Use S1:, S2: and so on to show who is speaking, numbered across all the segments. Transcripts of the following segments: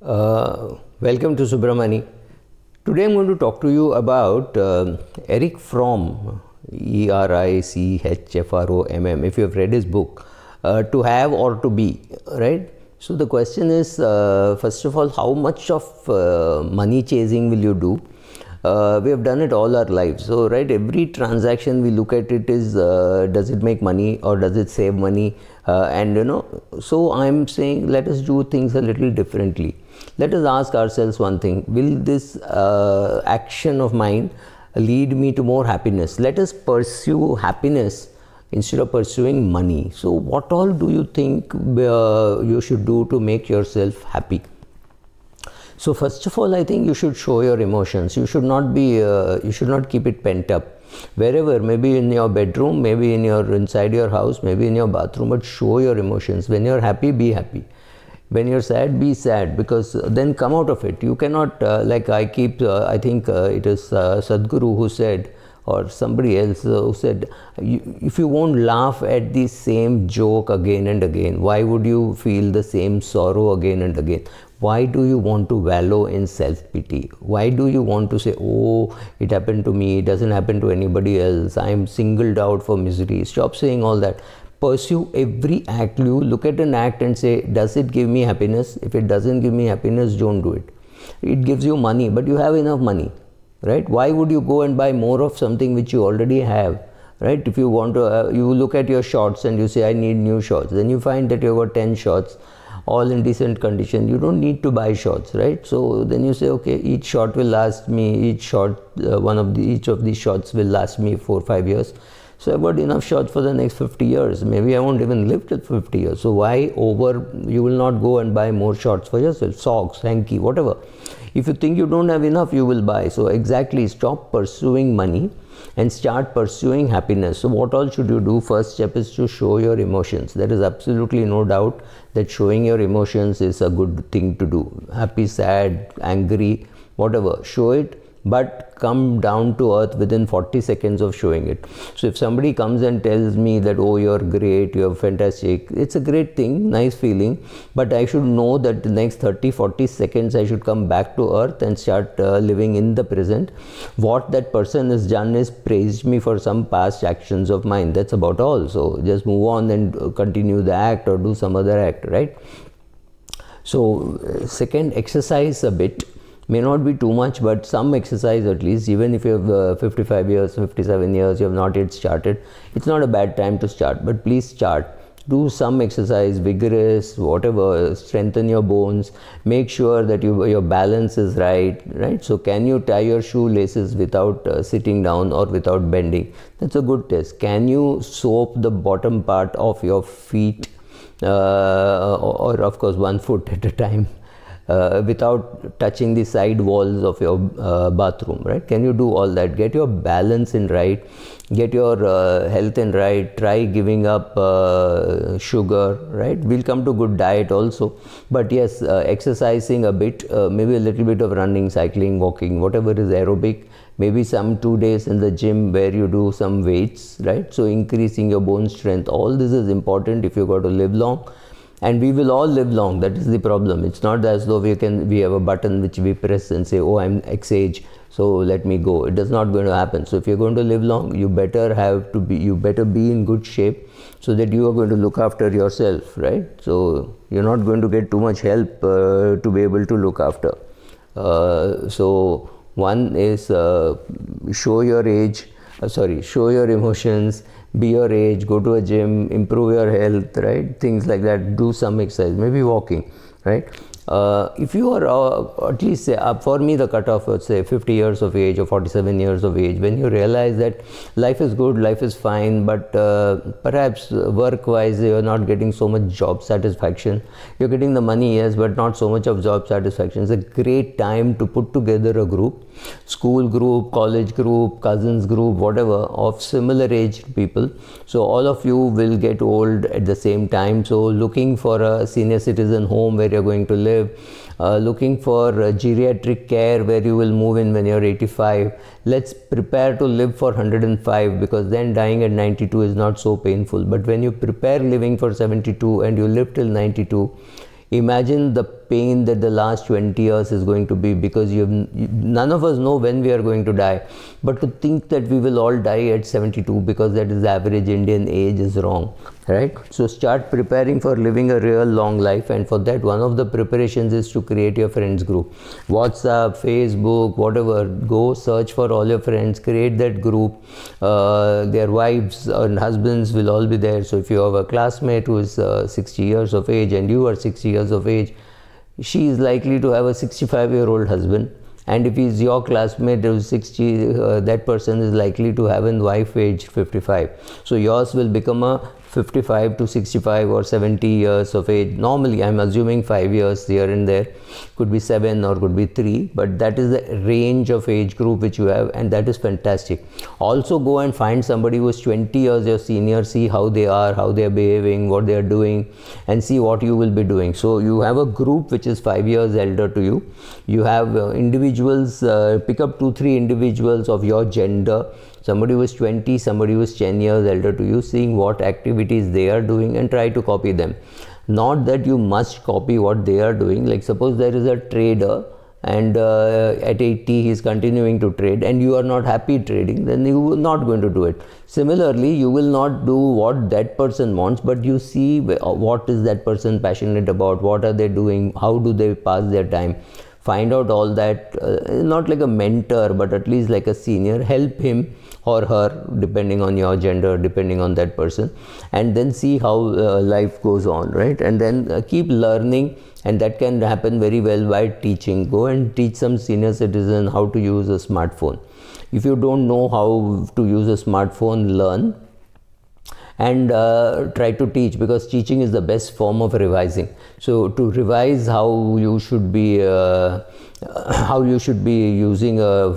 S1: Uh, welcome to Subramani. Today I'm going to talk to you about uh, Eric Fromm, E R I C H F R O M M, if you have read his book, uh, To Have or To Be, right? So the question is uh, first of all, how much of uh, money chasing will you do? uh, we have done it all our lives. So, right, every transaction we look at it is uh, does it make money or does it save money? Uh, and you know, so I'm saying let us do things a little differently. Let us ask ourselves one thing will this uh, action of mine lead me to more happiness? Let us pursue happiness instead of pursuing money. So, what all do you think uh, you should do to make yourself happy? So first of all, I think you should show your emotions. You should not be, uh, you should not keep it pent up. Wherever, maybe in your bedroom, maybe in your inside your house, maybe in your bathroom, but show your emotions. When you're happy, be happy. When you're sad, be sad because then come out of it. You cannot uh, like I keep. Uh, I think uh, it is uh, Sadhguru who said or somebody else uh, who said, if you won't laugh at the same joke again and again, why would you feel the same sorrow again and again? Why do you want to wallow in self pity? Why do you want to say, oh, it happened to me, it doesn't happen to anybody else, I'm singled out for misery? Stop saying all that pursue every act you look at an act and say does it give me happiness if it doesn't give me happiness don't do it it gives you money but you have enough money right why would you go and buy more of something which you already have right if you want to uh, you look at your shorts and you say i need new shorts." then you find that you have got 10 shorts, all in decent condition you don't need to buy shorts, right so then you say okay each shot will last me each shot uh, one of the each of these shots will last me 4 5 years so I've got enough shots for the next 50 years. Maybe I won't even live till 50 years. So why over? You will not go and buy more shorts for yourself, socks, hanky, whatever. If you think you don't have enough, you will buy. So, exactly stop pursuing money and start pursuing happiness. So, what all should you do? First step is to show your emotions. There is absolutely no doubt that showing your emotions is a good thing to do. Happy, sad, angry, whatever. Show it but come down to earth within 40 seconds of showing it. So if somebody comes and tells me that, oh, you're great, you're fantastic, it's a great thing, nice feeling, but I should know that the next 30, 40 seconds I should come back to earth and start uh, living in the present. What that person has done is praised me for some past actions of mine. That's about all. So just move on and continue the act or do some other act, right? So, uh, second, exercise a bit may not be too much, but some exercise at least, even if you have uh, 55 years, 57 years, you have not yet started, it's not a bad time to start, but please start. Do some exercise, vigorous, whatever, strengthen your bones, make sure that you, your balance is right, right? So, can you tie your shoelaces without uh, sitting down or without bending? That's a good test. Can you soap the bottom part of your feet? Uh, or, or of course one foot at a time uh, without touching the side walls of your uh, bathroom, right? Can you do all that? Get your balance in right, get your uh, health in right, try giving up uh, sugar, right? We'll come to good diet also. But yes, uh, exercising a bit, uh, maybe a little bit of running, cycling, walking, whatever is aerobic, maybe some two days in the gym where you do some weights, right? So increasing your bone strength, all this is important if you got to live long and we will all live long that is the problem it's not as though we can we have a button which we press and say oh i'm x age so let me go it is not going to happen so if you're going to live long you better have to be you better be in good shape so that you are going to look after yourself right so you're not going to get too much help uh, to be able to look after uh, so one is uh, show your age uh, sorry show your emotions be your age, go to a gym, improve your health, right? Things like that. Do some exercise, maybe walking, right? Uh, if you are uh, at least say, uh, for me the cutoff would say 50 years of age or 47 years of age when you realize that life is good life is fine but uh, perhaps uh, work wise you're not getting so much job satisfaction you're getting the money yes but not so much of job satisfaction it's a great time to put together a group school group, college group, cousins group, whatever, of similar aged people. So, all of you will get old at the same time. So, looking for a senior citizen home where you're going to live, uh, looking for geriatric care where you will move in when you're 85. Let's prepare to live for 105 because then dying at 92 is not so painful. But when you prepare living for 72 and you live till 92, imagine the pain that the last 20 years is going to be because you, have none of us know when we are going to die but to think that we will all die at 72 because that is the average indian age is wrong right so start preparing for living a real long life and for that one of the preparations is to create your friends group whatsapp facebook whatever go search for all your friends create that group uh, their wives and husbands will all be there so if you have a classmate who is uh, 60 years of age and you are 60 years of age she is likely to have a 65 year old husband and if he's your classmate who's 60 uh, that person is likely to have a wife aged 55 so yours will become a 55 to 65 or 70 years of age. Normally, I'm assuming 5 years here and there, could be 7 or could be 3, but that is the range of age group which you have, and that is fantastic. Also, go and find somebody who is 20 years your senior, see how they are, how they are behaving, what they are doing, and see what you will be doing. So, you have a group which is 5 years elder to you, you have uh, individuals, uh, pick up 2 3 individuals of your gender somebody who is 20, somebody who is 10 years elder to you, seeing what activities they are doing and try to copy them. Not that you must copy what they are doing. Like suppose there is a trader and uh, at 80 he is continuing to trade and you are not happy trading then you are not going to do it similarly you will not do what that person wants but you see what is that person passionate about what are they doing how do they pass their time find out all that uh, not like a mentor but at least like a senior help him or her depending on your gender depending on that person and then see how uh, life goes on right and then uh, keep learning and that can happen very well by teaching go and teach some senior citizen how to use a smartphone if you don't know how to use a smartphone learn and uh, try to teach because teaching is the best form of revising. So to revise how you should be uh, how you should be using a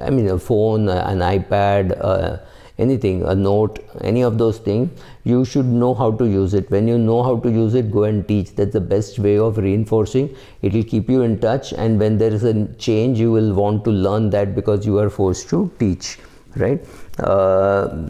S1: I mean a phone, an iPad. Uh, anything, a note, any of those things, you should know how to use it. When you know how to use it, go and teach. That's the best way of reinforcing. It will keep you in touch, and when there is a change, you will want to learn that because you are forced to teach, right? Uh,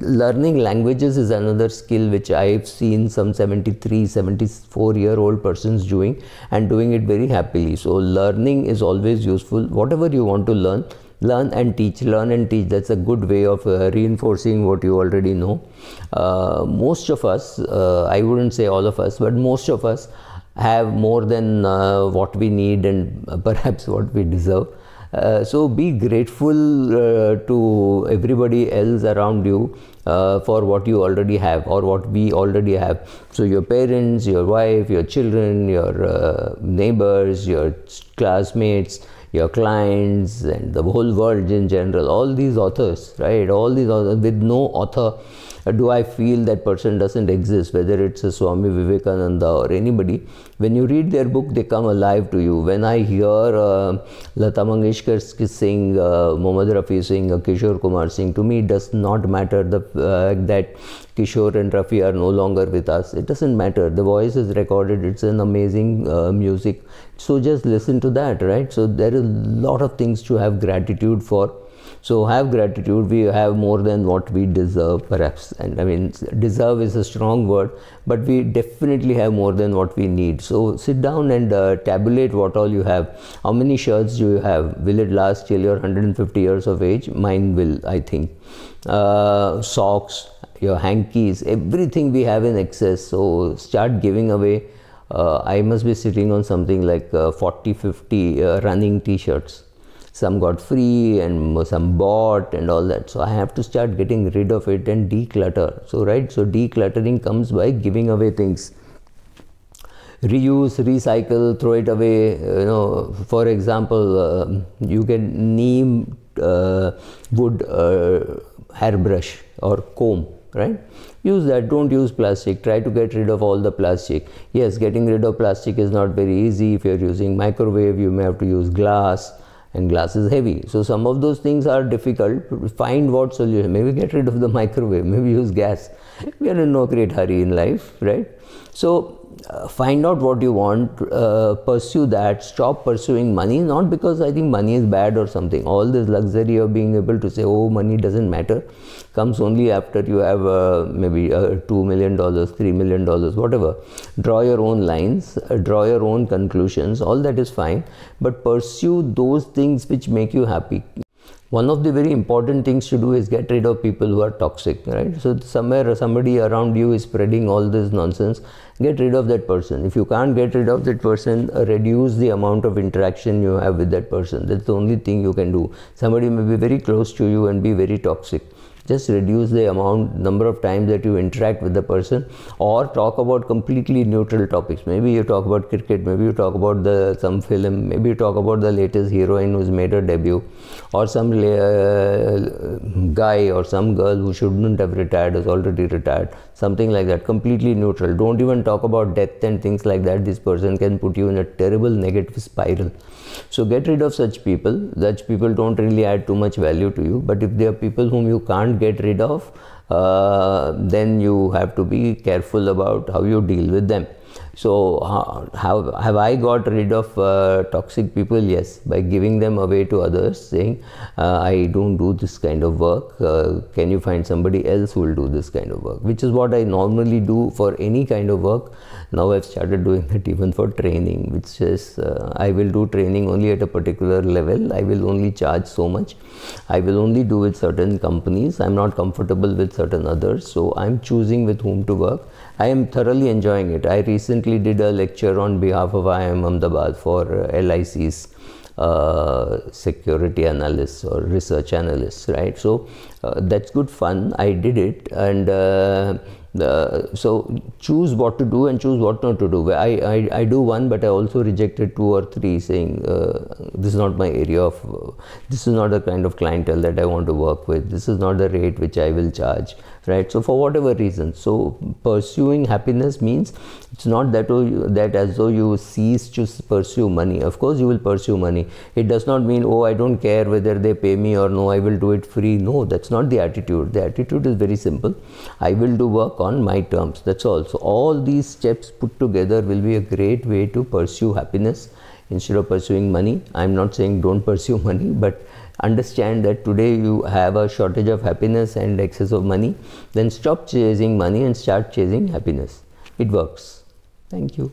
S1: learning languages is another skill which I've seen some 73, 74 year old persons doing and doing it very happily. So, learning is always useful. Whatever you want to learn, learn and teach, learn and teach. That's a good way of uh, reinforcing what you already know. Uh, most of us, uh, I wouldn't say all of us, but most of us have more than uh, what we need and perhaps what we deserve. Uh, so be grateful uh, to everybody else around you uh, for what you already have or what we already have. So your parents, your wife, your children, your uh, neighbors, your classmates, your clients, and the whole world in general. All these authors, right? All these authors with no author uh, do I feel that person doesn't exist, whether it's a Swami Vivekananda or anybody. When you read their book, they come alive to you. When I hear uh, Lata Mangeshkar sing, uh, Mohammad Rafi sing, uh, Kishore Kumar sing, to me it does not matter the fact that Kishore and Rafi are no longer with us. It doesn't matter. The voice is recorded. It's an amazing uh, music. So just listen to that, right? So there is a lot of things to have gratitude for so have gratitude. We have more than what we deserve, perhaps. And I mean, deserve is a strong word, but we definitely have more than what we need. So sit down and uh, tabulate what all you have. How many shirts do you have? Will it last till you're 150 years of age? Mine will, I think. Uh, socks, your hankies, everything we have in excess. So start giving away. Uh, I must be sitting on something like uh, 40, 50 uh, running t shirts some got free and some bought and all that so i have to start getting rid of it and declutter so right so decluttering comes by giving away things reuse recycle throw it away you know for example uh, you can neem uh, wood uh, hairbrush or comb right use that don't use plastic try to get rid of all the plastic yes getting rid of plastic is not very easy if you're using microwave you may have to use glass and glass is heavy. So some of those things are difficult. Find what solution. Maybe get rid of the microwave. Maybe use gas we are in no great hurry in life, right? So uh, find out what you want, uh, pursue that, stop pursuing money, not because I think money is bad or something. All this luxury of being able to say, oh, money doesn't matter, comes only after you have uh, maybe uh, $2 million, $3 million, whatever. Draw your own lines, uh, draw your own conclusions, all that is fine, but pursue those things which make you happy one of the very important things to do is get rid of people who are toxic right so somewhere somebody around you is spreading all this nonsense get rid of that person if you can't get rid of that person uh, reduce the amount of interaction you have with that person that's the only thing you can do somebody may be very close to you and be very toxic just reduce the amount number of times that you interact with the person or talk about completely neutral topics maybe you talk about cricket maybe you talk about the some film maybe you talk about the latest heroine who's made her debut or some uh, guy or some girl who shouldn't have retired is already retired something like that completely neutral don't even talk about death and things like that this person can put you in a terrible negative spiral so get rid of such people such people don't really add too much value to you but if they are people whom you can't can't get rid of, uh, then you have to be careful about how you deal with them. So, have, have I got rid of uh, toxic people? Yes, by giving them away to others, saying, uh, I don't do this kind of work. Uh, can you find somebody else who will do this kind of work? Which is what I normally do for any kind of work. Now I've started doing it even for training, which is uh, I will do training only at a particular level. I will only charge so much. I will only do with certain companies. I'm not comfortable with certain others. So, I'm choosing with whom to work. I am thoroughly enjoying it. I recently did a lecture on behalf of IIM Ahmedabad for uh, LIC's uh, security analysts or research analysts, right? So uh, that's good fun. I did it, and uh, the, so choose what to do and choose what not to do. I, I, I do one, but I also rejected two or three, saying uh, this is not my area of, this is not the kind of clientele that I want to work with. This is not the rate which I will charge right so for whatever reason so pursuing happiness means it's not that oh, that as though you cease to pursue money of course you will pursue money it does not mean oh i don't care whether they pay me or no i will do it free no that's not the attitude the attitude is very simple i will do work on my terms that's all so all these steps put together will be a great way to pursue happiness instead of pursuing money i'm not saying don't pursue money but understand that today you have a shortage of happiness and excess of money, then stop chasing money and start chasing happiness. It works. Thank you.